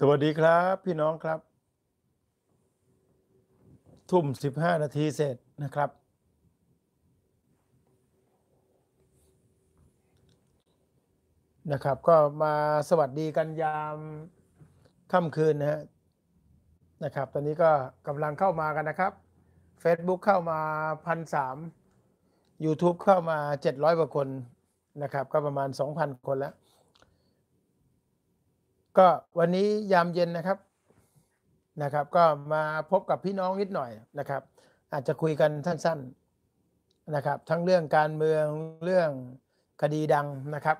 สวัสดีครับพี่น้องครับ ทุ่มสิบห้านาทีเสร็จนะครับนะครับ ก็มาสวัสดีกันยามค่ำคืนนะฮะนะครับ ตอนนี้ก็กำลังเข้ามากันนะครับ Facebook เข้ามาพันสาม YouTube เข้ามาเจ็ดร้อยกว่าคนนะครับ ก็ประมาณสองพันคนแล้วก็วันนี้ยามเย็นนะครับนะครับ ก็มาพบกับพี่น้องนิดหน่อยนะครับ อาจจะคุยกันสั้นๆนะครับ ทั้งเรื่องการเมืองเรื่องคดีดังนะครับ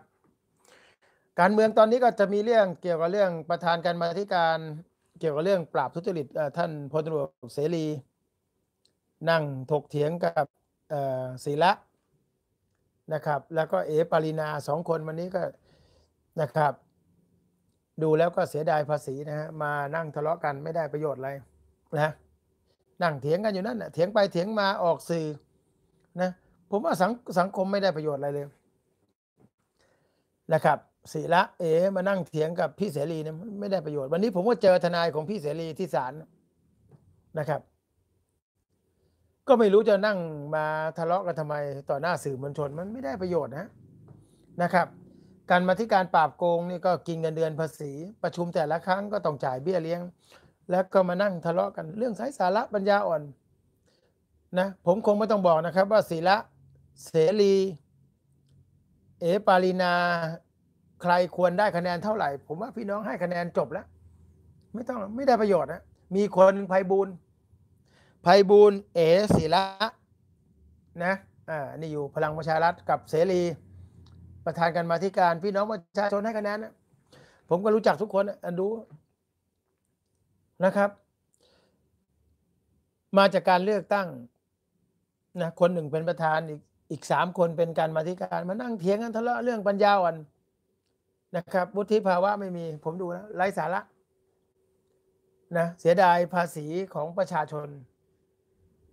การเมืองตอนนี้ก็จะมีเรื่องเกี่ยวกับเรื่องประธานการมาธิการ เกี่ยวกับเรื่องปราบทุจริตท่านพลตำรวจเสรี นั่งถกเถียงกับศิละนะครับ แล้วก็เอปารินาสองคนวันนี้ก็นะครับดูแล้วก็เสียดายภาษีนะฮะมานั่งทะเลาะกันไม่ได้ประโยชน์อะไรนะนั่งเถียงกันอยู่นั่นเถียงไปเถียงมาออกสื่อนะผมว่าสังสังคมไม่ได้ประโยชน์อะไรเลยนะครับศิละเอมานั่งเถียงกับพี่เสรีเนี่ยไม่ได้ประโยชน์ วันนี้ผมก็เจอทนายของพี่เสรีที่ศาลนะครับ ก็ไม่รู้จะนั่งมาทะเลาะกันทำไมต่อหน้าสื่อมวลชนมันไม่ได้ประโยชน์นะนะครับการมาที่การปราบโกงนี่ก็กินเงินเดือนภาษีประชุมแต่ละครั้งก็ต้องจ่ายเบี้ยเลี้ยง แล้วก็มานั่งทะเลาะกันเรื่องสา้สาระปัญญาอ่อนนะผมคงไม่ต้องบอกนะครับว่าศีละเสรีเอปารีนาใครควรได้คะแนนเท่าไหร่ ผมว่าพี่น้องให้คะแนนจบแล้ว ไม่ต้องไม่ได้ประโยชน์นะมีคนไพบูลไพบูลเอศีละนะอ่านี่อยู่พลังประชารัฐกับเสรีประธานกันมาธิการพี่น้องประชาชนให้คะแนนนะผมก็รู้จักทุกคนอันดูนะครับ มาจากการเลือกตั้งนะคนหนึ่งเป็นประธานอีกอีกสามคนเป็นการมาธิการมานั่งเถียงกันทะเลาะเรื่องปัญญาอ่อนนะครับวุฒิภาวะไม่มีผมดูแล้วไร้สาระนะเสียดายภาษีของประชาชน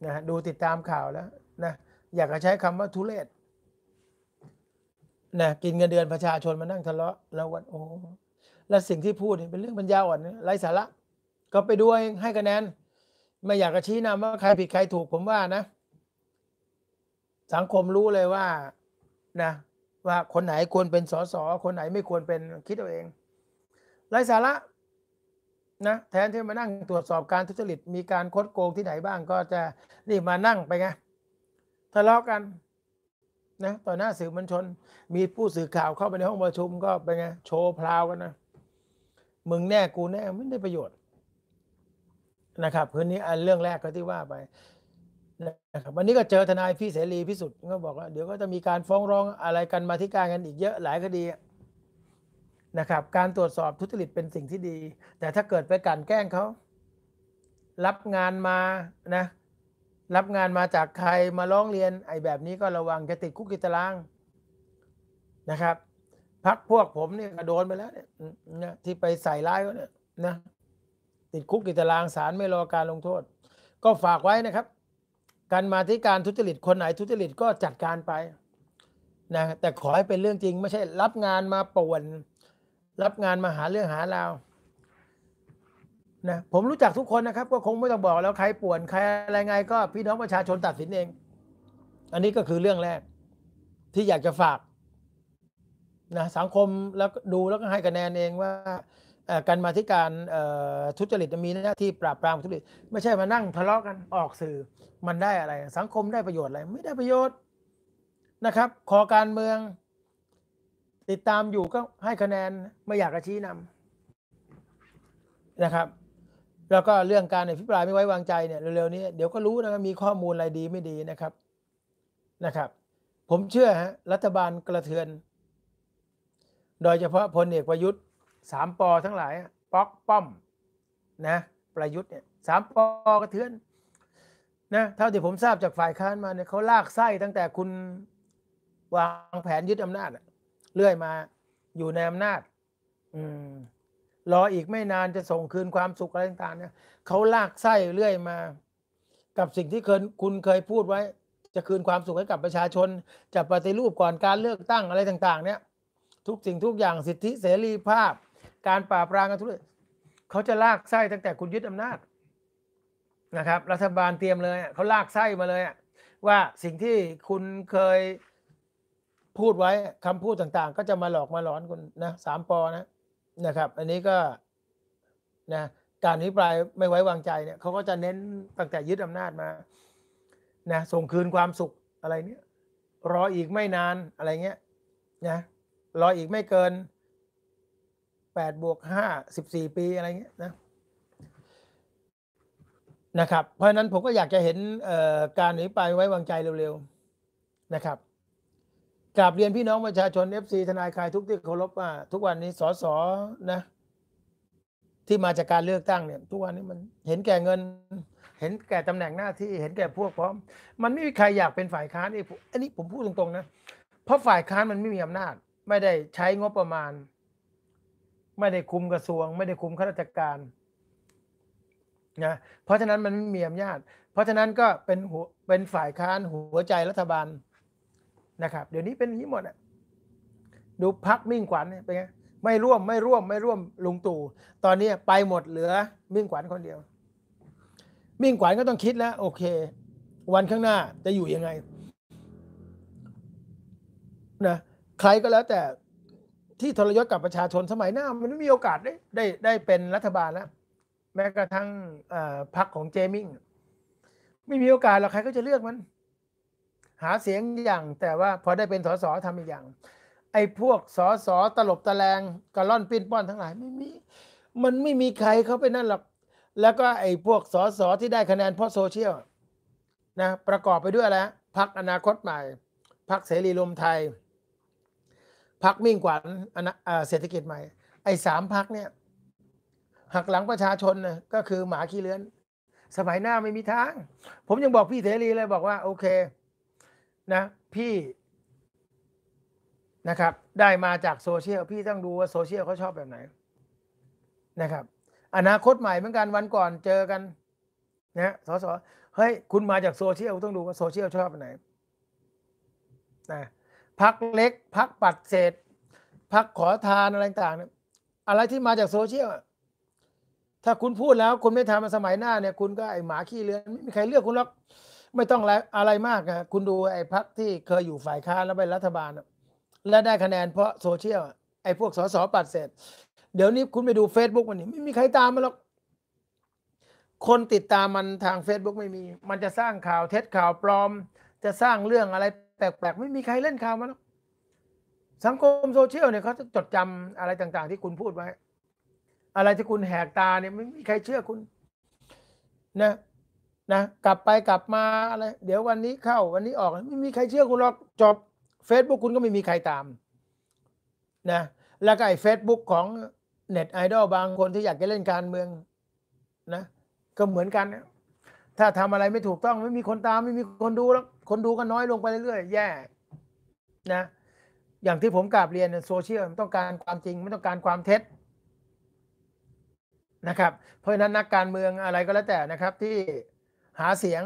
นะดูติดตามข่าวแล้วนะอยากจะใช้คำว่าทุเลศนะกินเงินเดือนประชาชนมานั่งทะเลาะแล้ววันโอ้และสิ่งที่พูดเป็นเรื่องปัญญาอ่อนไร้สาระก็ไปด้วยให้คะแนนไม่อยากจะชี้นำว่าใครผิดใครถูกผมว่านะ สังคมรู้เลยว่านะ ว่าคนไหนควรเป็นสสคนไหนไม่ควรเป็นคิดเอาเอง ไร้สาระนะแทนที่มานั่งตรวจสอบการทุจริตมีการคดโกงที่ไหนบ้างก็จะนี่มานั่งไปไงทะเลาะกันนะต่อหน้าสื่อมวลชน มีผู้สื่อข่าวเข้าไปในห้องประชุมก็เป็นไง โชว์พลาวกันนะมึงแน่กูแน่ ไม่ได้ประโยชน์ นะครับพื้นนี้อันเรื่องแรกก็ที่ว่าไป นะครับ วันนี้ก็เจอทนายพี่เสรีพิสุทธิ์ก็บอกว่าเดี๋ยวก็จะมีการฟ้องร้องอะไรกันมาที่การกันอีกเยอะหลายคดี นะครับ การตรวจสอบทุจริตเป็นสิ่งที่ดี แต่ถ้าเกิดไปกันแกล้งเขารับงานมานะรับงานมาจากใครมาร้องเรียน ไอ้แบบนี้ก็ระวังจะติดคุกติดตารางนะครับ พักพวกผมเนี่ยโดนไปแล้วเนี่ยนะที่ไปใส่ร้ายเขาเนี่ยนะ ติดคุกติดตารางศาลไม่รอการลงโทษ ก็ฝากไว้นะครับการมาที่การทุจริตคนไหนทุจริตก็จัดการไปนะแต่ขอให้เป็นเรื่องจริงไม่ใช่รับงานมาป่วน รับงานมาหาเรื่องหาราวนะผมรู้จักทุกคนนะครับก็คงไม่ต้องบอกแล้วใครป่วนใครอะไรไงก็พี่น้องประชาชนตัดสินเอง อันนี้ก็คือเรื่องแรกที่อยากจะฝากนะสังคมแล้วดูแล้วก็ให้คะแนนเองว่าการมาธิการทุจริตมีหน้าที่ปราบปรามทุจริตไม่ใช่มานั่งทะเลาะกันออกสื่อมันได้อะไร สังคมได้ประโยชน์อะไรไม่ได้ประโยชน์นะครับ ขอการเมือง ติดตามอยู่ก็ให้คะแนนไม่อยากจะชี้นำนะครับแล้วก็เรื่องการอภิปรายไม่ไว้วางใจเนี่ยเร็วๆนี้เดี๋ยวก็รู้นะมีข้อมูลอะไรดีไม่ดีนะครับนะครับ ผมเชื่อฮะรัฐบาลกระเทือน โดยเฉพาะพลเอกประยุทธ์สามปอทั้งหลายป๊อกป้อม นะ ประยุทธ์เนี่ยสามปอกระเทือนนะเท่าที่ผมทราบจากฝ่ายค้านมาเนี่ยเขาลากไส้ตั้งแต่คุณวางแผนยึดอำนาจเลื่อยมาอยู่ในอำนาจ อืมรออีกไม่นานจะส่งคืนความสุขอะไรต่างๆ เนี่ยเขาลากไส้เรื่อยมากับสิ่งที่เคยคุณเคยพูดไว้ จะคืนความสุขให้กับประชาชน จะปฏิรูปก่อนการเลือกตั้งอะไรต่างๆ เนี่ย ทุกสิ่งทุกอย่างสิทธิเสรีภาพ การปราบปรามกันทุกเขาจะลากไส้ตั้งแต่คุณยึดอำนาจนะครับรัฐบาลเตรียมเลยเขาลากไส้มาเลย ว่าสิ่งที่คุณเคยพูดไว้คำพูดต่างๆ ก็จะมาหลอกมาหลอนคุณนะสามปอนะนะครับอันนี้ก็นะการอภิปรายไม่ไว้วางใจเนี่ยเขาก็จะเน้นตั้งแต่ยึดอำนาจมานะส่งคืนความสุขอะไรเนี่ยรออีกไม่นานอะไรเงี้ยนะรออีกไม่เกินแปดบวกห้าสิบสี่ปีอะไรเงี้ยนะนะครับ เพราะฉะนั้นผมก็อยากจะเห็นการอภิปรายไว้วางใจเร็วๆนะครับกราบเรียนพี่น้องประชาชนเอฟซีทนายคลายทุกที่เคารพว่าทุกวันนี้สสนะ ที่มาจากการเลือกตั้งเนี่ยทุกวันนี้มันเห็นแก่เงิน เห็นแก่ตำแหน่งหน้าที่เห็นแก่พวกพร้อม มันไม่มีใครอยากเป็นฝ่ายค้านนี่อันนี้ผมพูดตรงๆนะเพราะฝ่ายค้านมันไม่มีอำนาจ ไม่ได้ใช้งบประมาณ ไม่ได้คุมกระทรวง ไม่ได้คุมข้าราชการนะเพราะฉะนั้นมันไม่มีอำนาจเพราะฉะนั้นก็เป็นหัวเป็นฝ่ายค้านหัวใจรัฐบาลนะครับเดี๋ยวนี้เป็นอย่างนี้หมดอ่ะดูพักมิ่งขวัญเป็นไงไม่ร่วมไม่ร่วมไม่ร่วมลุงตู่ตอนนี้ไปหมดเหลือมิ่งขวัญคนเดียว มิ่งขวัญก็ต้องคิดแล้ว โอเค วันข้างหน้าจะอยู่ยังไงนะใครก็แล้วแต่ที่ทรยศกับประชาชนสมัยหน้ามันไม่มีโอกาสได้ได้ได้เป็นรัฐบาลแล้ว แม้กระทั่งพรรคของเจมิงไม่มีโอกาสหรอกใครก็จะเลือกมันหาเสียงอย่างแต่ว่าพอได้เป็นสสทำอีกอย่าง ไอ้พวกสสตลบตะแลงกระล่อนปิ้นป้อนทั้งหลายไม่มี มันไม่มีใครเขาไปนั่นหรอกแล้วก็ไอ้พวกสสที่ได้คะแนนเพราะโซเชียลนะ ประกอบไปด้วยอะไรพักอนาคตใหม่ พักเสรีรวมไทย พักมิ่งขวัญเศรษฐกิจใหม่ ไอ้สามพักเนี่ยหักหลังประชาชนนะก็คือหมาขี้เลื้อนสมัยหน้าไม่มีทางผมยังบอกพี่เสรีเลยบอกว่าโอเคนะ พี่ นะครับ ได้มาจากโซเชียลพี่ต้องดูว่าโซเชียลเขาชอบแบบไหน นะครับอนาคตใหม่เหมือนกันวันก่อนเจอกันนะสสเฮ้ยคุณมาจากโซเชียลต้องดูว่าโซเชียลชอบแบบไหนนะพักเล็ก พักปัดเศษพักขอทานอะไรต่างเนี่ยอะไรที่มาจากโซเชียลถ้าคุณพูดแล้วคุณไม่ทำมาสมัยหน้าเนี่ยคุณก็ไอหมาขี้เลือนไม่มีใครเลือกคุณหรอกไม่ต้องอะไรมากนะคุณดูไอ้พักที่เคยอยู่ฝ่ายค้านแล้วไปรัฐบาลแล้วได้คะแนนเพราะโซเชียลไอ้พวกสสปัดเศษ เดี๋ยวนี้คุณไปดู Facebook มันนี่ไม่มีใครตามมันหรอกคนติดตามมันทาง Facebook ไม่มี มันจะสร้างข่าวเท็จข่าวปลอม จะสร้างเรื่องอะไรแปลกๆ ไม่มีใครเล่นข่าวมันหรอกสังคมโซเชียลเนี่ยเขาจะจดจำอะไรต่างๆ ที่คุณพูดไว้อะไรที่คุณแหกตาเนี่ย ไม่มีใครเชื่อคุณนะนะกลับไปกลับมาอะไร เดี๋ยววันนี้เข้าวันนี้ออก ไม่มีใครเชื่อคุณหรอกจบ Facebook คุณก็ไม่มีใครตาม นะ แล้วก็ไอ้เฟซบุ๊กของเน็ตไอดอลบางคนที่อยากจะเล่นการเมืองนะ ก็เหมือนกัน ถ้าทำอะไรไม่ถูกต้องไม่มีคนตามไม่มีคนดูแล้วคนดูก็น้อยลงไปเรื่อยๆแย่ นะ อย่างที่ผมกราบเรียนโซเชียลมันต้องการความจริงไม่ต้องการความเท็จ นะครับ เพราะฉะนั้นนักการเมืองอะไรก็แล้วแต่นะครับที่หาเสียง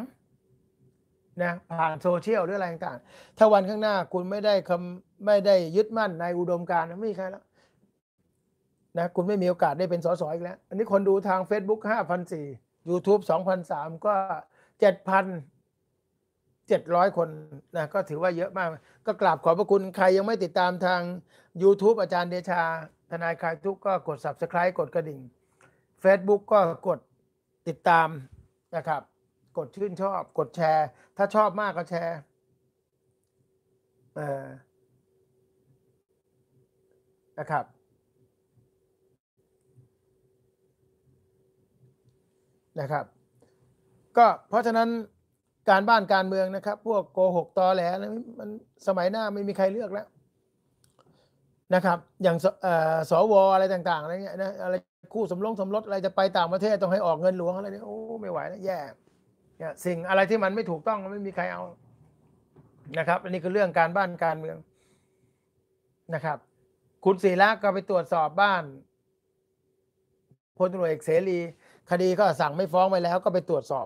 นะผ่านโซเชียล หรืออะไรต่างๆ ถ้าวันข้างหน้าคุณไม่ได้คำไม่ได้ยึดมั่นในอุดมการณ์ไม่มีใครแล้วนะคุณไม่มีโอกาสได้เป็นสส อีกแล้ว อันนี้คนดูทาง Facebook 5,004 YouTube 2,003 ก็7,700 คนนะก็ถือว่าเยอะมาก ก็กราบขอบพระคุณใครยังไม่ติดตามทาง YouTube อาจารย์เดชาทนายคลายทุกก็กด Subscribe กดกระดิ่ง Facebook ก็กดติดตามนะครับกดชื่นชอบกดแชร์ ถ้าชอบมากก็แชร์นะครับนะครับ ก็เพราะฉะนั้นการบ้านการเมืองนะครับ พวกโกหกตอแหลนะมันสมัยหน้า ไม่มีใครเลือกแล้วนะครับ อย่างสอวอะไรต่างๆอะไรเงี้ยนะอะไรคู่สมรสสมรสอะไรจะไปต่างประเทศ ต้องให้ออกเงินหลวงอะไรเนี่ยโอ้ไม่ไหวแนะแย่เนี่ยสิ่งอะไรที่มันไม่ถูกต้องไม่มีใครเอา นะครับ อันนี้คือเรื่องการบ้านการเมือง นะครับ คุณศิระก็ไปตรวจสอบบ้านพลตรวจเอกเสรี คดีก็สั่งไม่ฟ้องไปแล้ว ก็ไปตรวจสอบ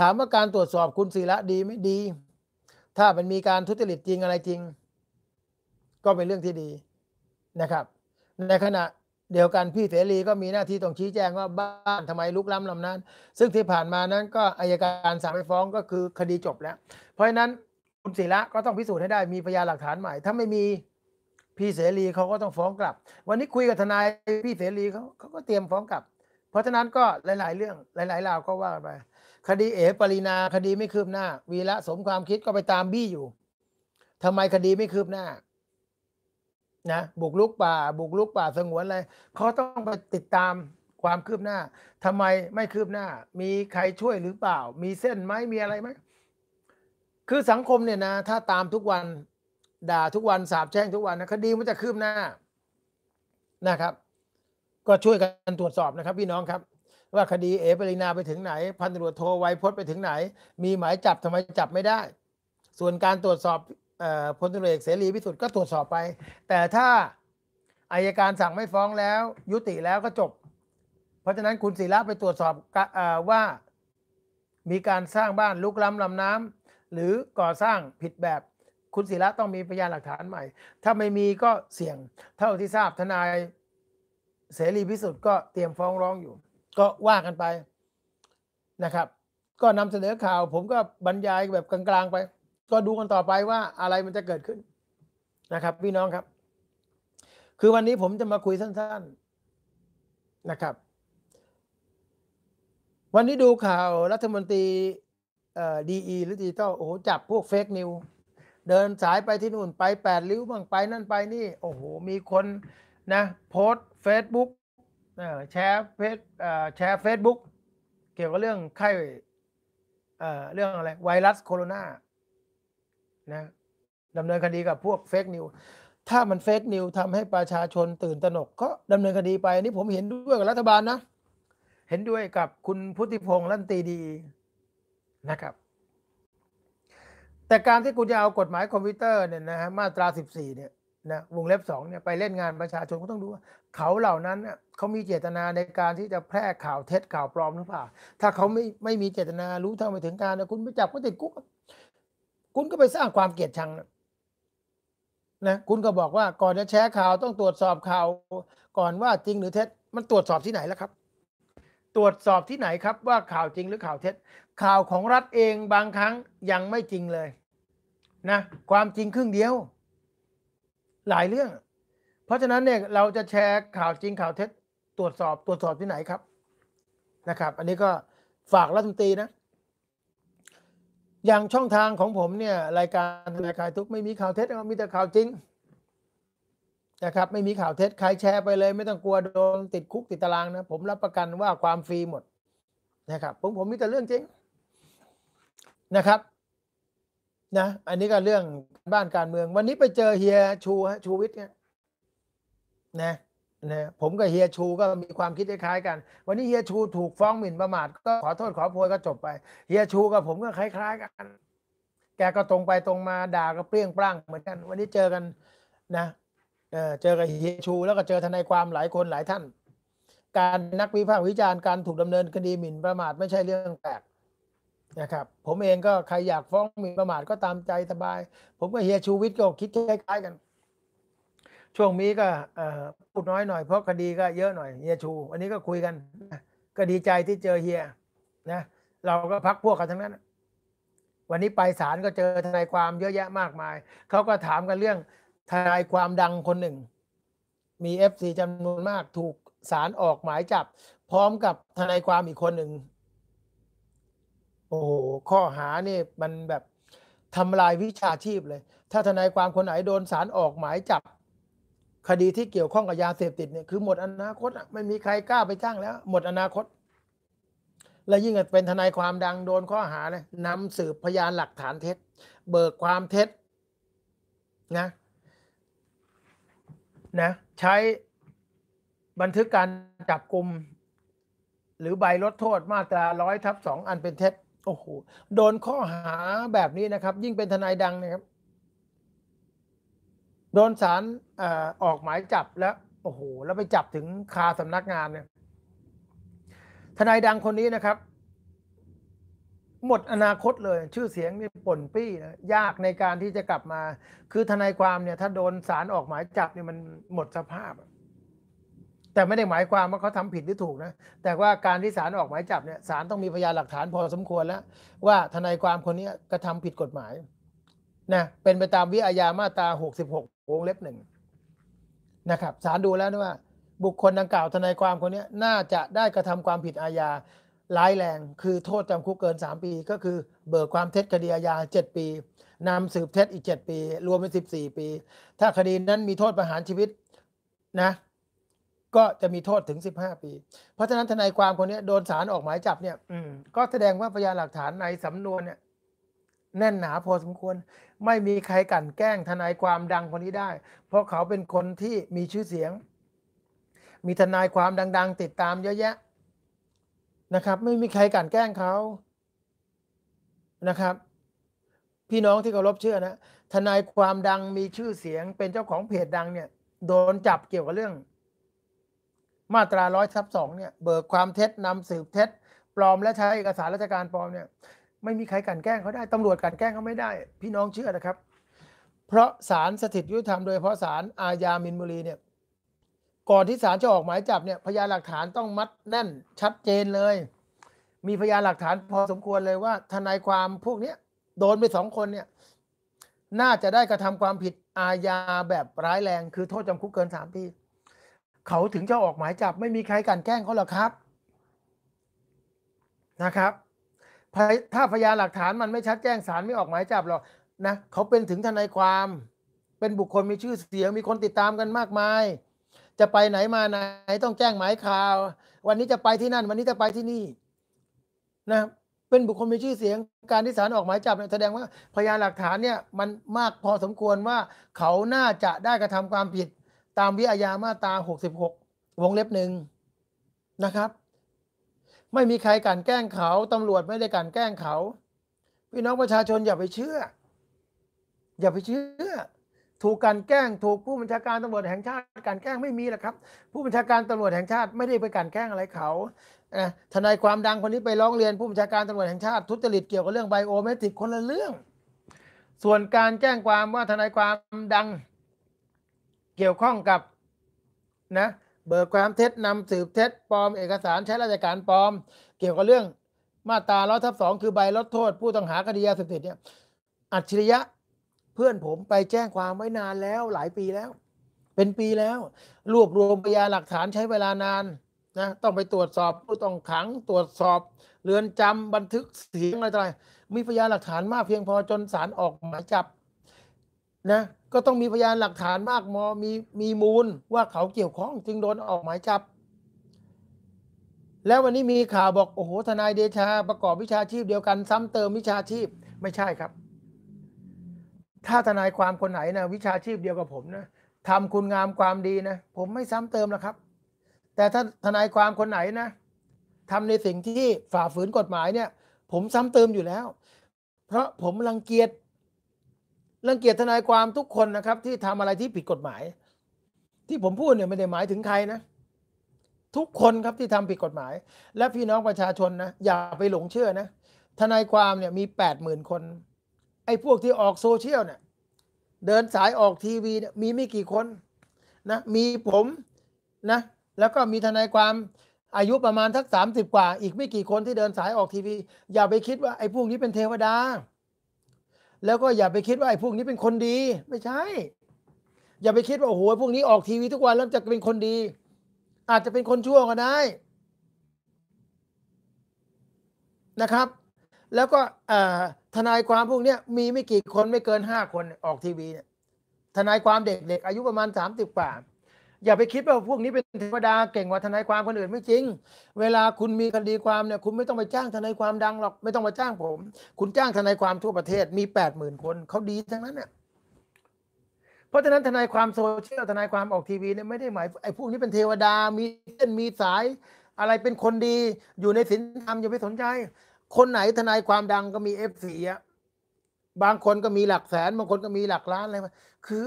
ถามว่าการตรวจสอบคุณศิระดีไม่ดี ถ้ามันมีการทุจริตจริงอะไรจริง ก็เป็นเรื่องที่ดี นะครับ ในขณะเดียวกัน พี่เสรีก็มีหน้าที่ต้องชี้แจงว่าบ้านทำไมลุกล้ำลานั้น ซึ่งที่ผ่านมานั้นก็อายการสั่งไปฟ้องก็คือคดีจบแล้ว เพราะฉะนั้นคุณศิระก็ต้องพิสูจน์ให้ได้มีพยานหลักฐานใหม่ ถ้าไม่มีพี่เสรีเขาก็ต้องฟ้องกลับ วันนี้คุยกับทนายพี่เสรีเขาเขาก็เตรียมฟ้องกลับ เพราะฉะนั้นก็หลาย ๆเรื่องหลายๆราวก็ว่ากันไปคดีเอ๋ปรีนาคดีไม่คืบหน้า วีระสมความคิดก็ไปตามบี้อยู่ ทำไมคดีไม่คืบหน้านะบุกลุกป่าบุกลุกป่าสงวนอะไรเขาต้องไปติดตามความคืบหน้า ทำไมไม่คืบหน้า มีใครช่วยหรือเปล่า มีเส้นไหมมีอะไรไหมคือสังคมเนี่ยนะถ้าตามทุกวันด่าทุกวันสาบแช่งทุกวันนะคดีมันจะคืบหน้านะครับ ก็ช่วยกันตรวจสอบนะครับพี่น้องครับ ว่าคดีเอปรินาไปถึงไหนพันตำรวจโทรไวพจน์ไปถึงไหน มีหมายจับทำไมจับไม่ได้ ส่วนการตรวจสอบพลตุรเอกเสรีพิสุทธิ์ก็ตรวจสอบไป แต่ถ้าอายการสั่งไม่ฟ้องแล้ว ยุติแล้วก็จบ เพราะฉะนั้นคุณศิระไปตรวจสอบว่ามีการสร้างบ้านลุกล้ำลำน้ำหรือก่อสร้างผิดแบบ คุณศิระต้องมีพยานหลักฐานใหม่ ถ้าไม่มีก็เสี่ยงเท่าที่ทราบทนายเสรีพิสุทธิ์ก็เตรียมฟ้องร้องอยู่ ก็ว่ากันไปนะครับ ก็นำเสนอข่าว ผมก็บรรยายแบบกลางๆไปก็ดูกันต่อไปว่าอะไรมันจะเกิดขึ้นนะครับ พี่น้องครับ คือวันนี้ผมจะมาคุยสั้นๆนะครับ วันนี้ดูข่าวรัฐมนตรีดีอีหรือดิจิตอลโอ้โหจับพวกเฟกนิวเดินสายไปที่นู่นไปแปดริ้วบ้างไปนั่นไปนี่ โอ้โห มีคนนะโพสเฟซบุ๊กแชร์เฟซแชร์เฟซบุ๊กเกี่ยวกับเรื่องไข้เรื่องอะไร ไวรัสโคโรนานะดำเนินคดีกับพวกเฟกนิว ถ้ามันเฟกนิวทำให้ประชาชนตื่นตระหนก ก็ดำเนินคดีไป อันนี้ผมเห็นด้วยกับรัฐบาลนะ เห็นด้วยกับคุณพุทธิพงษ์ลันตีดีนะครับ แต่การที่คุณจะเอากฎหมายคอมพิวเตอร์เนี่ยนะฮะ มาตรา 14เนี่ยนะ วงเล็บสองเนี่ยไปเล่นงานประชาชนก็ต้องดูว่า เขาเหล่านั้นเขามีเจตนาในการที่จะแพร่ข่าวเท็จข่าวปลอมหรือเปล่า ถ้าเขาไม่ไม่มีเจตนารู้เท่าไม่ถึงการนะคุณไปจับก็ติดคุกคุณก็ไปสร้างความเกลียดชังนะ คุณก็บอกว่า ก่อนจะแชร์ข่าวต้องตรวจสอบข่าว ก่อนว่าจริงหรือเท็จ มันตรวจสอบที่ไหนแล้วครับ ตรวจสอบที่ไหนครับ ว่าข่าวจริงหรือข่าวเท็จ ข่าวของรัฐเองบางครั้งยังไม่จริงเลย นะความจริงครึ่งเดียว หลายเรื่อง เพราะฉะนั้นเนี่ยเราจะแชร์ข่าวจริง ข่าวเท็จตรวจสอบตรวจสอบที่ไหนครับนะครับ อันนี้ก็ฝากรัฐมนตรีนะอย่างช่องทางของผมเนี่ย รายการรายการทุกไม่มีข่าวเท็จมีแต่ข่าวจริงนะครับ ไม่มีข่าวเท็จใครแชร์ไปเลย ไม่ต้องกลัวโดน ติดคุกติดตารางนะ ผมรับประกันว่าความฟรีหมด นะครับ ผมผมมีแต่เรื่องจริงนะครับนะอันนี้ก็เรื่องบ้านการเมือง วันนี้ไปเจอเฮียชูชูวิทย์เนี่ยนะนะผมกับเฮียชูก็มีความคิดคล้ายกัน วันนี้เฮียชูถูกฟ้องหมิ่นประมาท ก็ขอโทษขอโพยก็จบไป เฮียชูกับผมก็คล้ายๆกันแกก็ตรงไปตรงมาด่าก็เปรี้ยงปร้างเหมือนกัน วันนี้เจอกันนะเออเจอกับเฮียชูแล้วก็เจอทนายความหลายคนหลายท่าน การนักวิพากษ์วิจารณ์การถูกดำเนินคดีหมิ่นประมาทไม่ใช่เรื่องแปลกนะครับผมเองก็ใครอยากฟ้องหมิ่นประมาทก็ตามใจสบาย ผมกับเฮียชูวิทย์ก็คิดคล้ายๆ กันช่วงนี้ก็พูดน้อยหน่อยเพราะคดีก็เยอะหน่อยเฮียชูวันนี้ก็คุยกันก็ดีใจที่เจอเฮียนะ เราก็พักพวกกันทั้งนั้น วันนี้ไปศาลก็เจอทนายความเยอะแยะมากมาย เขาก็ถามกันเรื่อง ทนายความดังคนหนึ่ง มีเอฟซีจำนวนมากถูกศาลออกหมายจับ พร้อมกับทนายความอีกคนหนึ่งโอ้โห ข้อหานี่มันแบบทำลายวิชาชีพเลย ถ้าทนายความคนไหนโดนศาลออกหมายจับคดีที่เกี่ยวข้องกับยาเสพติดเนี่ยคือหมดอนาคตไม่มีใครกล้าไปจ้างแล้ว หมดอนาคต และยิ่งเป็นทนายความดัง โดนข้อหาเลยนำสืบพยานหลักฐานเท็จ เบิกความเท็จนะนะใช้บันทึกการจับกลุ่มหรือใบลดโทษมาตราร้อยทับสองอันเป็นเท็จโอ้โหโดนข้อหาแบบนี้นะครับยิ่งเป็นทนายดังนะครับโดนสารออกหมายจับแล้วโอ้โหแล้ว ไปจับถึงคาสำนักงานเนี่ยทนายดังคนนี้นะครับ หมดอนาคตเลยชื่อเสียงนี่ป่นปี้นะยากในการที่จะกลับมา คือทนายความเนี่ย ถ้าโดนสารออกหมายจับเนี่ยมันหมดสภาพแต่ไม่ได้หมายความว่าเขาทำผิดหรือถูกนะแต่ว่าการที่ศาลออกหมายจับเนี่ยศาลต้องมีพยานหลักฐานพอสมควรแล้วว่าทนายความคนนี้กระทำาผิดกฎหมายนะเป็นไปตามวิอาญามาตราหกสิบหกวงเล็บหนึ่งนะครับศาลดูแล้วนะว่า บุคคลดังกล่าวทนายความคนนี้น่าจะได้กระทำความผิดอาญาร้ายแรง คือโทษจำคุกเกินสามปี ก็คือเบิกความเท็จคดีอาญาเจ็ดปีนำสืบเท็จอีกเจ็ดปี รวมเป็นสสิบี่ปี ถ้าคดีนั้นมีโทษประหารชีวิตนะ ก็จะมีโทษถึง 15 ปี เพราะฉะนั้นทนายความคนนี้โดนศาลออกหมายจับเนี่ยก็แสดงว่าพยานหลักฐานในสำนวนเนี่ยแน่นหนาพอสมควรไม่มีใครกันแกล้ง ทนายความดังคนนี้ได้ เพราะเขาเป็นคนที่มีชื่อเสียง มีทนายความดัง ๆ ติดตามเยอะแยะนะครับ ไม่มีใครกันแกล้งเขา นะครับ พี่น้องที่เคารพเชื่อนะ ทนายความดังมีชื่อเสียงเป็นเจ้าของเพจดังเนี่ย โดนจับเกี่ยวกับเรื่อง มาตราร้อยทับสองเนี่ย เบิกความเท็จนำสืบเท็จ ปลอมและใช้เอกสารราชการปลอมเนี่ยไม่มีใครกันแกล้งเขาได้ตำรวจกันแกล้งเขาไม่ได้พี่น้องเชื่อนะครับ เพราะศาลสถิตยุติธรรม โดยเฉพาะศาลอาญามินบุรีเนี่ย ก่อนที่ศาลจะออกหมายจับเนี่ยพยานหลักฐานต้องมัดแน่นชัดเจนเลย มีพยานหลักฐานพอสมควรเลยว่าทนายความพวกเนี้ยโดนไปสองคนเนี่ยน่าจะได้กระทำความผิดอาญาแบบร้ายแรงคือโทษจำคุกเกินสามปีเขาถึงจะออกหมายจับไม่มีใครกันแกล้งเขาหรอกครับนะครับถ้าพยานหลักฐานมันไม่ชัดแจ้งสารไม่ออกหมายจับหรอกนะเขาเป็นถึงทนายความ เป็นบุคคลมีชื่อเสียงมีคนติดตามกันมากมาย จะไปไหนมาไหนต้องแจ้งหมายข่าว วันนี้จะไปที่นั่น วันนี้จะไปที่นี่ นะเป็นบุคคลมีชื่อเสียงการที่สารออกหมายจับแสดงว่าพยานหลักฐานเนี่ยมันมากพอสมควรว่า เขาน่าจะได้กระทำความผิด ตามวิอาญามาตรา66วงเล็บหนึ่งนะครับไม่มีใครกันแกล้งเขา ตำรวจไม่ได้กันแกล้งเขาพี่น้องประชาชนอย่าไปเชื่อ อย่าไปเชื่อ ถูกการแกล้งถูกผู้บัญชาการตำรวจแห่งชาติการแกล้งไม่มีหรอกครับ ผู้บัญชาการตำรวจแห่งชาติ ไม่ได้ไปการแกล้งอะไรเขาทนายความดังคนนี้ไปร้องเรียนผู้บัญชาการตำรวจแห่งชาติทุจริตเกี่ยวกับเรื่องไบโอเมตริกคนละเรื่อง ส่วนการแจ้งความว่าทนายความดังเกี่ยวข้องกับนะเบิกความเท็จนำสืบเท็จปลอมเอกสาร ใช้ราชการปลอม เกี่ยวกับเรื่อง มาตราร้อยทับสอง คือใบ ลดโทษ ผู้ต้องหาคดียาเสพติดเนี่ยอัจฉริยะเพื่อนผมไปแจ้งความไว้นานแล้วหลายปีแล้ว เป็นปีแล้วรวบรวมพยานหลักฐานใช้เวลานานนะต้องไปตรวจสอบผู้ต้องขังตรวจสอบ เรือนจำบันทึกเสียงอะไรต่ออะไรมีพยานหลักฐานมากเพียงพอจนศาลออกหมายจับ นะก็ต้องมีพยานหลักฐานมากมอมีมีมูลว่าเขาเกี่ยวข้องจึงโดนออกหมายจับ แล้ววันนี้มีข่าวบอกโอ้โหทนายเดชาประกอบวิชาชีพเดียวกัน ซ้ำเติมวิชาชีพไม่ใช่ครับ ถ้าทนายความคนไหนนะวิชาชีพเดียวกับผมนะทำคุณงามความดีนะผมไม่ซ้ำเติมนะครับ แต่ถ้าทนายความคนไหนนะ ทำในสิ่งที่ฝ่าฝืนกฎหมายเนี่ย ผมซ้ำเติมอยู่แล้ว เพราะผมรังเกียจรังเกียจทนายความทุกคนนะครับที่ทำอะไรที่ผิดกฎหมาย ที่ผมพูดเนี่ยไม่ได้หมายถึงใครนะทุกคนครับที่ทำผิดกฎหมาย และพี่น้องประชาชนนะอย่าไปหลงเชื่อนะ ทนายความเนี่ยมีแปดหมื่นคน ไอ้พวกที่ออกโซเชียลเนี่ยเดินสายออกทีวีเนี่ยมีไม่กี่คนนะมีผมนะแล้วก็มีทนายความอายุประมาณทักสามสิบกว่าอีกไม่กี่คนที่เดินสายออกทีวี อย่าไปคิดว่าไอ้พวกนี้เป็นเทวดาแล้วก็อย่าไปคิดว่าไอ้พวกนี้เป็นคนดีไม่ใช่ อย่าไปคิดว่าโอ้โห พวกนี้ออกทีวีทุกวันแล้วจะเป็นคนดี อาจจะเป็นคนชั่วก็ได้นะครับ แล้วก็ทนายความพวกนี้มีไม่กี่คนไม่เกินห้าคนออกทีวีเนี่ย ทนายความเด็กๆอายุประมาณสามสิบกว่าอย่าไปคิดว่าพวกนี้เป็นเทวดาเก่งกว่าทนายความคนอื่นไม่จริง เวลาคุณมีคดีความเนี่ย คุณไม่ต้องไปจ้างทนายความดังหรอกไม่ต้องมาจ้างผม คุณจ้างทนายความทั่วประเทศมีแปดหมื่นคนเขาดีทั้งนั้นเนี่ยเพราะฉะนั้นทนายความโซเชียลทนายความออกทีวีเนี่ยไม่ได้หมายไอ้พวกนี้เป็นเทวดามีเส้นมีสาย อะไรเป็นคนดีอยู่ในศีลธรรมอย่าไปสนใจ คนไหนทนายความดังก็มีเอฟซีอะบางคนก็มีหลักแสนบางคนก็มีหลักล้านอะไรคือ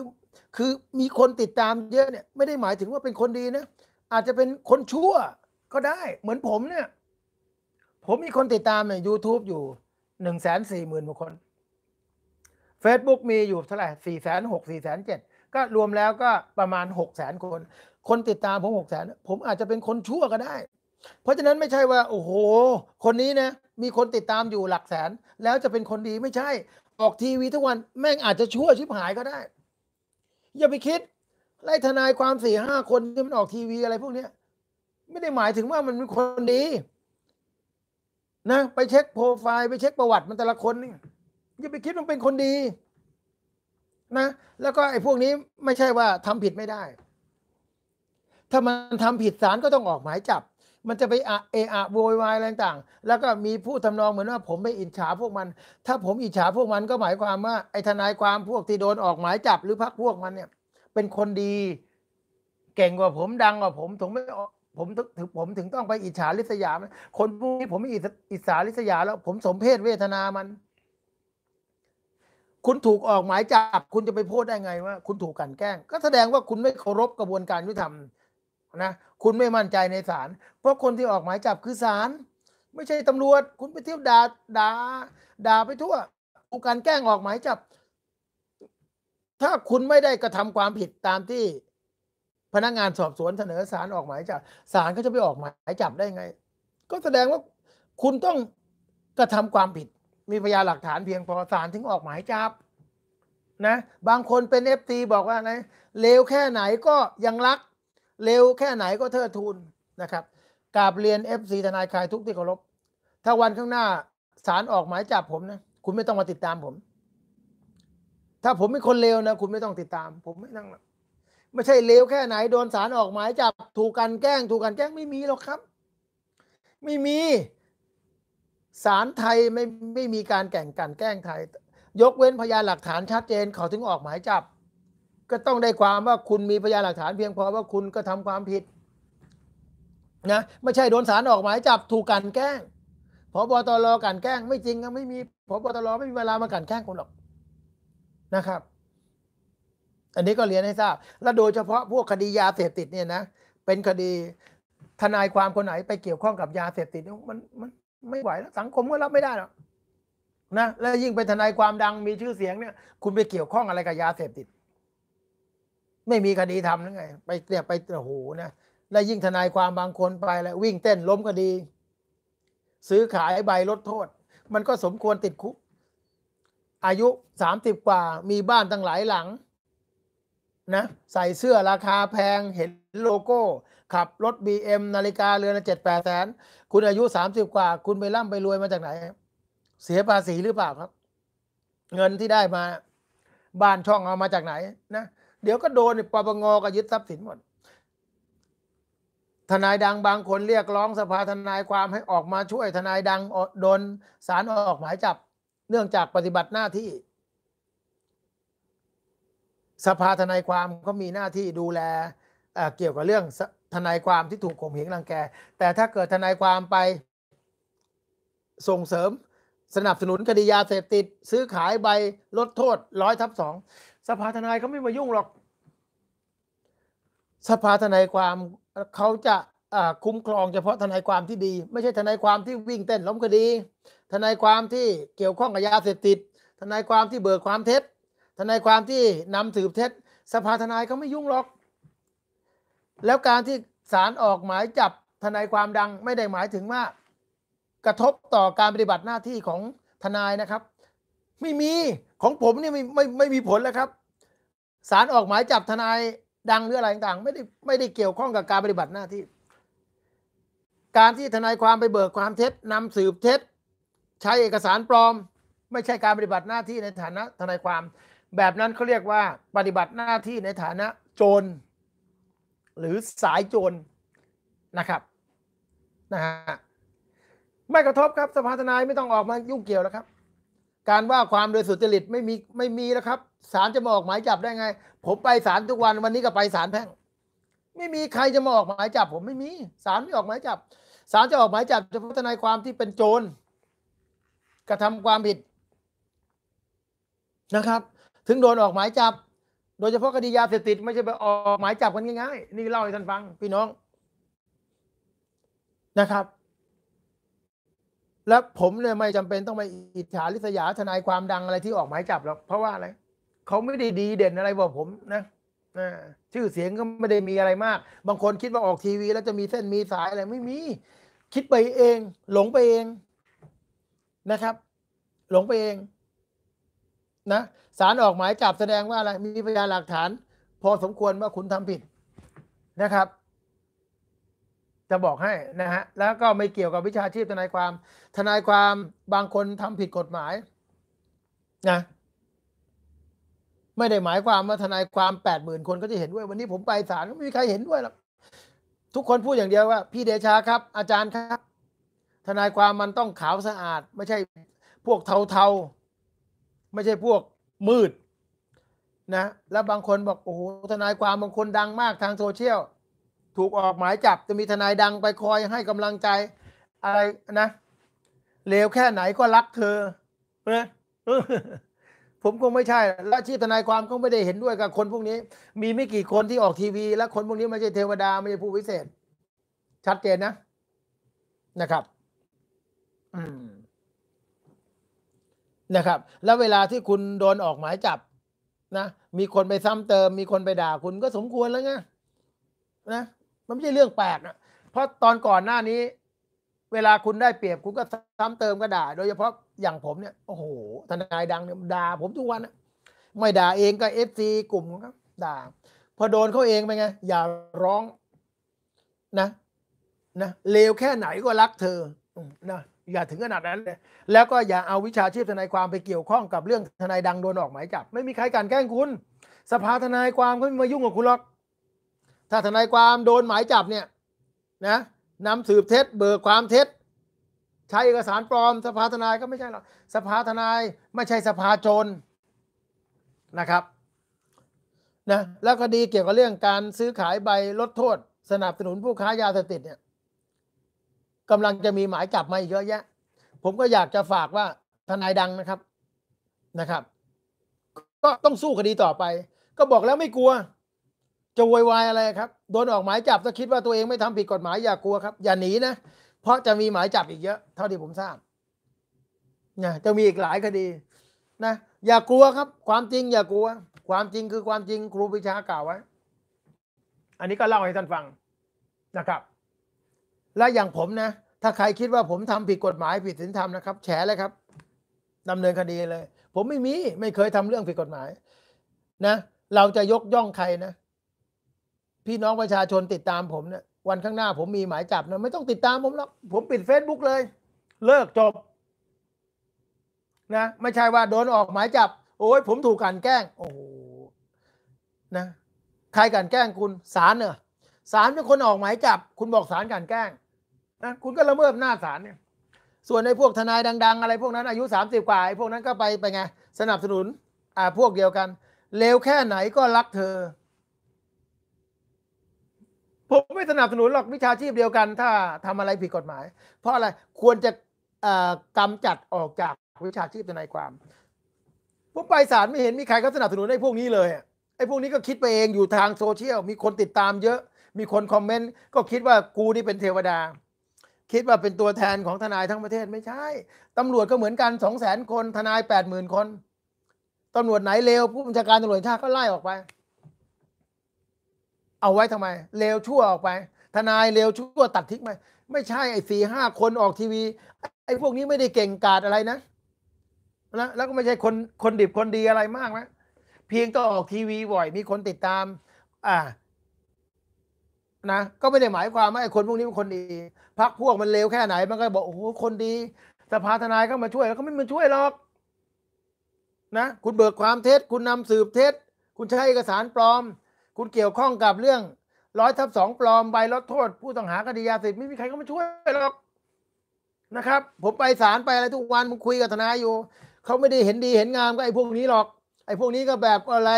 คือมีคนติดตามเยอะเนี่ยไม่ได้หมายถึงว่าเป็นคนดีนะอาจจะเป็นคนชั่วก็ได้ เหมือนผมเนี่ย ผมมีคนติดตามใน YouTube อยู่หนึ่งแสนสี่หมื่นคน Facebook มีอยู่เท่าไหร่สี่แสนหกสี่แสนเจ็ดก็รวมแล้วก็ประมาณหกแสนคน คนติดตามผมหกแสนผมอาจจะเป็นคนชั่วก็ได้ เพราะฉะนั้นไม่ใช่ว่า โอ้โห คนนี้นะมีคนติดตามอยู่หลักแสน แล้วจะเป็นคนดีไม่ใช่ ออกทีวีทุกวันแม่งอาจจะชั่วชิบหายก็ได้อย่าไปคิดไล่ทนายความสี่ห้าคนที่มันออกทีวีอะไรพวกเนี้ย ไม่ได้หมายถึงว่ามันเป็นคนดี นะ ไปเช็คโปรไฟล์ไปเช็คประวัติมันแต่ละคนเนี่ยอย่าไปคิดมันเป็นคนดี นะแล้วก็ไอ้พวกนี้ไม่ใช่ว่าทำผิดไม่ได้ ถ้ามันทำผิดศาลก็ต้องออกหมายจับมันจะไปอเอะอะโวยวายอะไรต่างแล้วก็มีผู้ทำนองเหมือนว่าผมไปอิจฉาพวกมัน ถ้าผมอิจฉาพวกมันก็หมายความว่าไอ้ทนายความพวกที่โดนออกหมายจับหรือพักพวกมันเนี่ย เป็นคนดีเก่งกว่าผมดังกว่าผมถึงไม่ผมถึงผมถึงต้องไปอิจฉาลิษยาคนพวกนี้ผมไม่อิจฉาลิษยาแล้วผมสมเพศเวทนามัน คุณถูกออกหมายจับคุณจะไปพูดได้ไงว่าคุณถูกกันแกล้ง ก็แสดงว่าคุณไม่เคารพกระบวนการยุติธรรมนะคุณไม่มั่นใจในศาลเพราะคนที่ออกหมายจับคือศาลไม่ใช่ตำรวจ คุณไปเที่ยวดา่าด่าด่าไปทั่วอุการแกล้งออกหมายจับ ถ้าคุณไม่ได้กระทำความผิดตามที่พนักงานสอบสวนเสนอศาลออกหมายจับศาลก็จะไปออกหมายจับได้ไง ก็แสดงว่า คุณต้องกระทำความผิด มีพยานหลักฐานเพียงพอศาลถึงออกหมายจับนะบางคนเป็นเอฟตีบอกว่าไงเลวแค่ไหนก็ยังรักเร็วแค่ไหนก็เทิดทูนนะครับกราบเรียน f ีทนายคลายทุกที่เคารพถ้าวันข้างหน้าศาลออกหมายจับผมนะคุณไม่ต้องมาติดตามผม ถ้าผมเป็นคนเลวนะคุณไม่ต้องติดตามผมไม่นั่งไม่ใช่เลวแค่ไหนโดนศาลออกหมายจับถูกกันแกล้ง ถูกกันแกล้งไม่มีหรอกครับ ไม่มีศาลไทยไม่ไม่มีการแก่งกันแกล้งไทย ยกเว้นพยานหลักฐานชัดเจนเขาถึงออกหมายจับก็ต้องได้ความว่าคุณมีพยานหลักฐานเพียงพอว่าคุณก็ทำความผิดนะไม่ใช่โดนสารออกหมายจับถูกกันแกล้งพบตรกันแกล้งไม่จริงก็ไม่มีพบตรไม่มีเวลามากันแกล้งคนหรอกนะครับ อันนี้ก็เรียนให้ทราบ และโดยเฉพาะพวกคดียาเสพติดเนี่ยนะเป็นคดีทนายความคนไหนไปเกี่ยวข้องกับยาเสพติดมันมันไม่ไหวแล้ว สังคมก็รับไม่ได้หรอกนะและยิ่งเป็นทนายความดังมีชื่อเสียงเนี่ย คุณไปเกี่ยวข้องอะไรกับยาเสพติดไม่มีคดีทำนั่นไง ไปเนี่ยไปโอ้โหนะ และยิ่งทนายความบางคนไปแล้ววิ่งเต้นล้มคดี ซื้อขายใบลดโทษ มันก็สมควรติดคุก อายุสามสิบกว่า มีบ้านตั้งหลายหลังนะใส่เสื้อราคาแพง เห็นโลโก้ ขับรถบีเอ็มนาฬิกาเรือนเจ็ดแปดแสนคุณอายุสามสิบกว่า คุณไปร่ำไปรวยมาจากไหน เสียภาษีหรือเปล่าครับ เงินที่ได้มา บ้านช่องเอามาจากไหนนะเดี๋ยวก็โดนปปงก็ยึดทรัพย์สินหมด ทนายดังบางคนเรียกร้องสภาทนายความให้ออกมาช่วยทนายดังโดนสารออกหมายจับเนื่องจากปฏิบัติหน้าที่ สภาทนายความก็มีหน้าที่ดูแลเกี่ยวกับเรื่องทนายความที่ถูกข่มเหงรังแก แต่ถ้าเกิดทนายความไปส่งเสริม สนับสนุนคดียาเสพติดซื้อขายใบลดโทษร้อยทับสองสภาทนายเขาไม่มายุ่งหรอก สภาทนายความเขาจะคุ้มครองเฉพาะทนายความที่ดี ไม่ใช่ทนายความที่วิ่งเต้นล้มคดี ทนายความที่เกี่ยวข้องกับยาเสพติด ทนายความที่เบิกความเท็จ ทนายความที่นำสืบเท็จ สภาทนายเขาไม่ยุ่งหรอก แล้วการที่ศาลออกหมายจับทนายความดังไม่ได้หมายถึงว่ากระทบต่อการปฏิบัติหน้าที่ของทนายนะครับไม่มี ของผมนี่ไม่ไม่ไม่มีผลแล้วครับสารออกหมายจับทนายดังหรืออะไรต่างๆไม่ได้ไม่ได้เกี่ยวข้องกับการปฏิบัติหน้าที่ การที่ทนายความไปเบิกความเท็จนำสืบเท็จ ใช้เอกสารปลอม ไม่ใช่การปฏิบัติหน้าที่ในฐานะทนายความ แบบนั้นเขาเรียกว่าปฏิบัติหน้าที่ในฐานะโจรหรือสายโจรนะครับนะฮะไม่กระทบครับสภาทนาย ไม่ต้องออกมา ยุ่งเกี่ยวแล้วครับการว่าความโดยสุจริตไม่มีไม่มีแล้วครับศาลจะมาออกหมายจับได้ไง ผมไปศาลทุกวันวันนี้ก็ไปศาลแพ่งไม่มีใครจะมาออกหมายจับ ผมไม่มีศาลไม่ออกหมายจับศาลจะออกหมายจับเฉพาะทนายความที่เป็นโจรกระทำความผิดนะครับ ถึงโดนออกหมายจับ โดยเฉพาะคดียาเสพติดไม่ใช่ไปออก หมายจับกันง่ายๆนี่เล่าให้ท่านฟังพี่น้องนะครับแล้วผมเนี่ยไม่จำเป็นต้องไปอิจฉาลิษยาทนายความดังอะไรที่ออกหมายจับหรอกเพราะว่าอะไรเขาไม่ได้ ดีเด่นอะไรกว่าผมนะชื่อเสียงก็ไม่ได้มีอะไรมาก บางคนคิดว่าออกทีวีแล้วจะมีเส้นมีสายอะไรไม่มี คิดไปเอง หลงไปเองนะครับ หลงไปเอง นะสารออกหมายจับแสดงว่าอะไรมีพยานหลักฐาน พอสมควรว่าคุณทำผิดนะครับจะบอกให้นะฮะ แล้วก็ไม่เกี่ยวกับวิชาชีพทนายความ ทนายความบางคนทำผิดกฎหมายนะ ไม่ได้หมายความว่าทนายความแปดหมื่นคนก็จะเห็นด้วย วันนี้ผมไปศาลไม่มีใครเห็นด้วยหรอกทุกคนพูดอย่างเดียวว่า พี่เดชาครับ อาจารย์ครับ ทนายความมันต้องขาวสะอาด ไม่ใช่พวกเทาๆ ไม่ใช่พวกมืดนะ แล้วบางคนบอกโอ้โหทนายความบางคนดังมากทางโซเชียลถูกออกหมายจับ จะมีทนายดังไปคอยให้กำลังใจอะไรนะเลวแค่ไหนก็รักเธอเนะผมคงไม่ใช่และชีพทนายความก็ไม่ได้เห็นด้วยกับคนพวกนี้ มีไม่กี่คนที่ออกทีวีและคนพวกนี้ไม่ใช่เทวดาไม่ใช่ผู้วิเศษ ชัดเจนนะนะครับ อืมนะครับ แล้วเวลาที่คุณโดนออกหมายจับ นะมีคนไปซ้ำเติมมีคนไปด่าคุณก็สมควรแล้วไงนะมันไม่ใช่เรื่องแปลกนะ เพราะตอนก่อนหน้านี้ เวลาคุณได้เปรียบคุณก็ซ้ำเติมก็ด่าโดยเฉพาะอย่างผมเนี่ย โอ้โหทนายดังเนี่ยด่าผมทุกวันนะไม่ด่าเองก็เอฟซีกลุ่มครับด่า พอโดนเขาเองไปไง อย่าร้องนะนะเลวแค่ไหนก็รักเธอนะอย่าถึงขนาดนั้นเลย แล้วก็อย่าเอาวิชาชีพทนายความไปเกี่ยวข้องกับเรื่องทนายดังโดนออกหมายจับ ไม่มีใครกันแกล้งคุณสภาทนายความเขาไม่มายุ่งกับคุณหรอกถ้าทนายความ โดนหมายจับเนี่ยนะนำสืบเท็จเบิกความเท็จ ใช้เอกสารปลอม สภาทนายก็ไม่ใช่หรอกสภาทนายไม่ใช่สภาโจรนะครับนะแล้วคดีเกี่ยวกับเรื่องการซื้อขายใบลดโทษ สนับสนุนผู้ค้ายาเสพติดเนี่ยกำลังจะมีหมายจับมาอีกเยอะแยะผมก็อยากจะฝากว่าทนายดังนะครับนะครับ ก็ต้องสู้คดีต่อไป ก็บอกแล้วไม่กลัวจะวอยวายอะไรครับโดนออกหมายจับถ้าคิดว่าตัวเองไม่ทำผิดกฎหมาย อย่ากลัวครับ อย่าหนีนะ เพราะจะมีหมายจับอีกเยอะ เท่าที่ผมทราบนะจะมีอีกหลายคดีนะอย่ากลัวครับ ความจริง อย่ากลัวความจริงคือความจริง ครูปิชากล่าวไว้ อันนี้ก็เล่าให้ท่านฟังนะครับ และอย่างผมนะ ถ้าใครคิดว่าผมทำผิดกฎหมายผิดศีลธรรมนะครับแฉเลยครับ ดำเนินคดีเลย ผมไม่มีไม่เคยทำเรื่องผิดกฎหมาย นะ เราจะยกย่องใครนะพี่น้องประชาชนติดตามผมเนี่ยวันข้างหน้าผมมีหมายจับนะไม่ต้องติดตามผมหรอกผมปิด Facebook เลย เลิกจบนะไม่ใช่ว่าโดนออกหมายจับ โอ้ยผมถูกกันแกล้งโอ้โหนะ ใครกันแกล้งคุณศาลเนอะศาลเป็นคนออกหมายจับ คุณบอกศาลกันแกล้งนะคุณก็ละเมิดหน้าศาลเนี่ย ส่วนในพวกทนายดัง ๆ อะไรพวกนั้นอายุ30กว่าไอ้พวกนั้นก็ไปไปไง สนับสนุน อ่าพวกเดียวกัน เลวแค่ไหนก็รักเธอผมไม่สนับสนุนหรอกวิชาชีพเดียวกัน ถ้าทำอะไรผิดกฎหมาย เพราะอะไร ควรจะกำจัดออกจากวิชาชีพทนายความผมไปศาลไม่เห็นมีใครก็สนับสนุนไอ้พวกนี้เลยไอ้พวกนี้ก็คิดไปเองอยู่ทางโซเชียลมีคนติดตามเยอะ มีคนคอมเมนต์ ก็คิดว่ากูนี่เป็นเทวดา คิดว่าเป็นตัวแทนของทนายทั้งประเทศไม่ใช่ตำรวจก็เหมือนกันสองแสนคนทนายแปดหมื่นคนตำรวจไหนเลวผู้บัญชาการตำรวจชาติก็ไล่ออกไปเอาไว้ทำไมเลวชั่วออกไป ทนายเลวชั่วตัดทิ้งไหมไม่ใช่ไอ้สี่ห้าคนออกทีวีไอ้พวกนี้ไม่ได้เก่งกาดอะไรนะ้วแล้วก็ไม่ใช่คนคนดิบคนดีอะไรมากนะเพียงก็ออกทีวีบ่อย มีคนติดตาม อ่านะก็ไม่ได้หมายความว่าไอ้คนพวกนี้เป็นคนดีพักพวกมันเลวแค่ไหน มันก็บอกโอ้โหคนดี สภาทนายก็มาช่วยแล้วก็ไม่มาช่วยหรอกนะคุณเบิกความเท็จ คุณนำสืบเท็จ คุณใช้เอกสารปลอมคุณเกี่ยวข้องกับเรื่องร้อยทับสองปลอมใบลดโทษ ผู้ต้องหาคดียาเสพไม่มีใครเข้ามาช่วยหรอกนะครับผมไปศาลไปอะไรทุกวันผมคุยกับทนายอยู่ เขาไม่ได้เห็นดีเห็นงามก็ไอ้พวกนี้หรอก ไอ้พวกนี้ก็แบบอะไร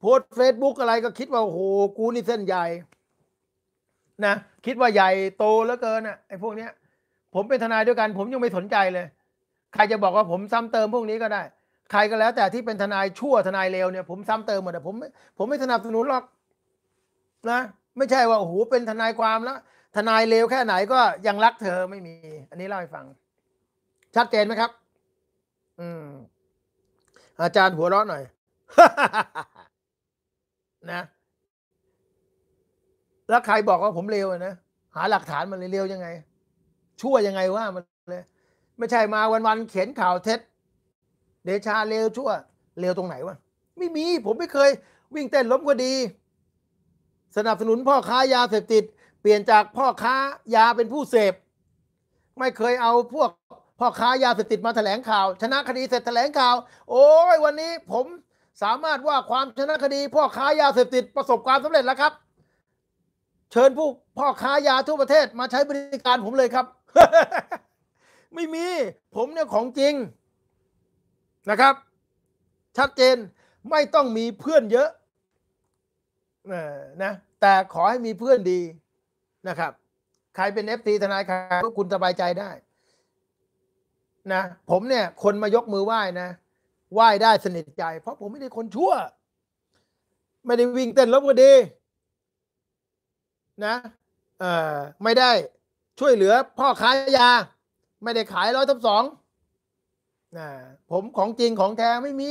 โพสเฟซบุ๊กอะไรก็คิดว่าโอ้โห กูนี่เส้นใหญ่นะคิดว่าใหญ่โตแล้วเกินอ่ะไอ้พวกเนี้ย ผมเป็นทนายด้วยกัน ผมยังไม่สนใจเลย ใครจะบอกว่าผมซ้ำเติมพวกนี้ก็ได้ใครก็แล้วแต่ที่เป็นทนายชั่วทนายเลวเนี่ยผมซ้ำเติมหมดผมผมไม่สนับสนุนหรอกนะไม่ใช่ว่าโอ้โหเป็นทนายความแล้วทนายเลวแค่ไหนก็ยังรักเธอไม่มี อันนี้เล่าให้ฟัง ชัดเจนไหมครับ อืม อาจารย์หัวเราะหน่อยนะ แล้วใครบอกว่าผมเลวนะหาหลักฐานมาเลยเลวยังไง ชั่ว ยังไงว่า มันเลยไม่ใช่มาวัน ๆ เขียนข่าวเท็จเดชาเลวชั่วเลวตรงไหนวะไม่มีผมไม่เคย วิ่งเต้นล้มก็ดี สนับสนุนพ่อค้ายาเสพติด เปลี่ยนจากพ่อค้ายาเป็นผู้เสพไม่เคยเอาพวก พ่อค้ายาเสพติดมาแถลงข่าว ชนะคดีเสร็จแถลงข่าวโอ้ยวันนี้ผมสามารถว่าความชนะคดี พ่อค้ายาเสพติดประสบความสำเร็จแล้วครับ เชิญผู้พ่อค้ายาทั่วประเทศมาใช้บริการผมเลยครับ ไม่มี ผมเนี่ยของจริงนะครับ ชัดเจนไม่ต้องมีเพื่อนเยอะนะ แต่ขอให้มีเพื่อนดีนะครับ ใครเป็นเอฟทีทนายใครก็คุณสบายใจได้นะผมเนี่ย คนมายกมือไหว้นะไหว้ได้สนิทใจ เพราะผมไม่ได้คนชั่ว ไม่ได้วิ่งเต้นลบก็ดีนะเออไม่ได้ช่วยเหลือพ่อค้ายา ไม่ได้ขายร้อยทับสองนะผมของจริงของแท้ไม่มี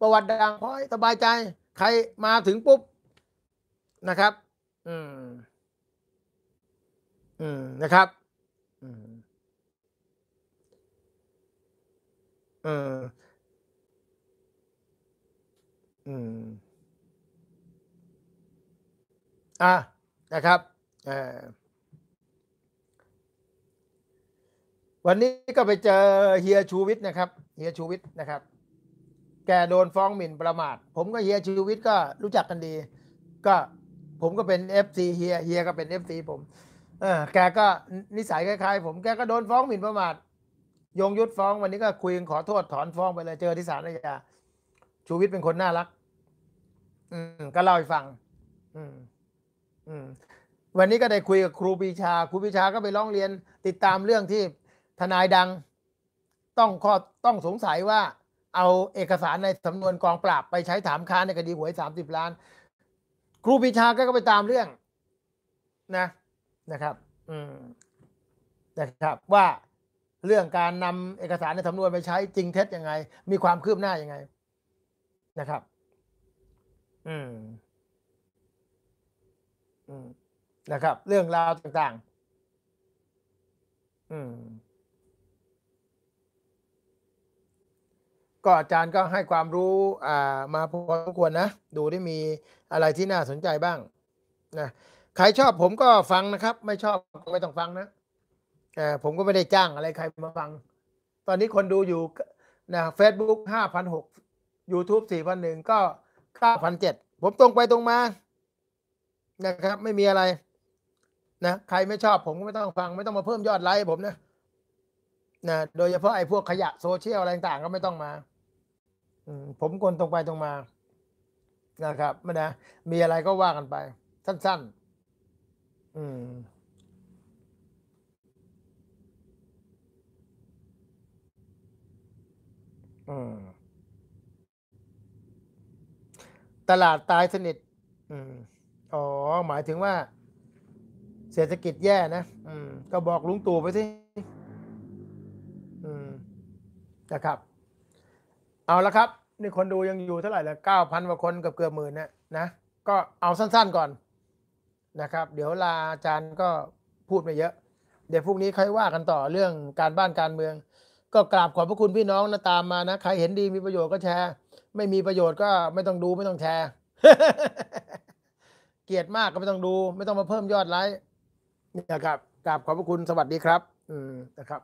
ประวัติดัางพ้อยสบายใจ ใครมาถึงปุ๊บนะครับ อืม อืมนะครับอืมอืม อ่ะนะครับเออวันนี้ก็ไปเจอเฮียชูวิทย์นะครับ เฮียชูวิทย์นะครับ แกโดนฟ้องหมิ่นประมาท ผมกับเฮียชูวิทย์ก็รู้จักกันดี ก็ผมก็เป็นเอฟซีเฮีย เฮียก็เป็นเอฟซีผม เออ แกก็นิสัยคล้ายๆ ผม แกก็โดนฟ้องหมิ่นประมาทยงยุทธฟ้อง วันนี้ก็คุยขอโทษถอนฟ้องไปเลยเจอที่ศาลนายาชูวิทย์เป็นคนน่ารัก อืม ก็เล่าให้ฟัง อืม อืม วันนี้ก็ได้คุยกับครูปีชา ครูปีชาก็ไปร้องเรียนติดตามเรื่องที่ทนายดัง ต้องข้อต้องสงสัยว่า เอาเอกสารในสำนวนกองปราบ ไปใช้ถามค้านในคดีหวยสามสิบล้าน ครูปีชาก็ไปตามเรื่อง นะนะครับ อืมนะครับ ว่าเรื่องการนำเอกสารในสำนวนไปใช้จริงเท็จยังไง มีความคืบหน้ายังไง นะครับ อืม อืม นะครับ เรื่องราวต่างๆ อืมก็อาจารย์ก็ให้ความรู้มาพอสมควรนะ ดูได้มีอะไรที่น่าสนใจบ้างนะใครชอบผมก็ฟังนะครับ ไม่ชอบไม่ต้องฟังนะ ผมก็ไม่ได้จ้างอะไรใครมาฟัง ตอนนี้คนดูอยู่นะเฟซบุ๊กห้าพันหกยูทูบสี่พันหนึ่งก็เก้าพันเจ็ดผมตรงไปตรงมา นะครับ ไม่มีอะไรนะใครไม่ชอบผมก็ไม่ต้องฟัง ไม่ต้องมาเพิ่มยอดไลค์ผมนะนะ โดยเฉพาะไอ้พวกขยะโซเชียลอะไรต่างก็ไม่ต้องมาผมคนตรงไปตรงมานะครับไม่นะมีอะไรก็ว่ากันไป สั้น ๆ อืมตลาดตายสนิทอ๋อ หมายถึงว่าเศรษฐกิจแย่นะก็บอกลุงตู่ไปสินะครับเอาละครับนี่คนดูยังอยู่เท่าไหร่ละเก้าพันกว่าคนกับเกือบหมื่นนะนะก็เอาสั้น ๆก่อน นะครับ เดี๋ยวลาอาจารย์ก็พูดไปเยอะเดี๋ยวพรุ่งนี้ค่อยว่ากันต่อเรื่องการบ้านการเมือง ก็กราบขอบพระคุณพี่น้องนะตามมานะ ใครเห็นดีมีประโยชน์ก็แชร์ ไม่มีประโยชน์ก็ไม่ต้องดูไม่ต้องแชร์ เกลียดมากก็ไม่ต้องดู ไม่ต้องมาเพิ่มยอดไลค์นะครับกราบขอบพระคุณสวัสดีครับ อืมนะครับ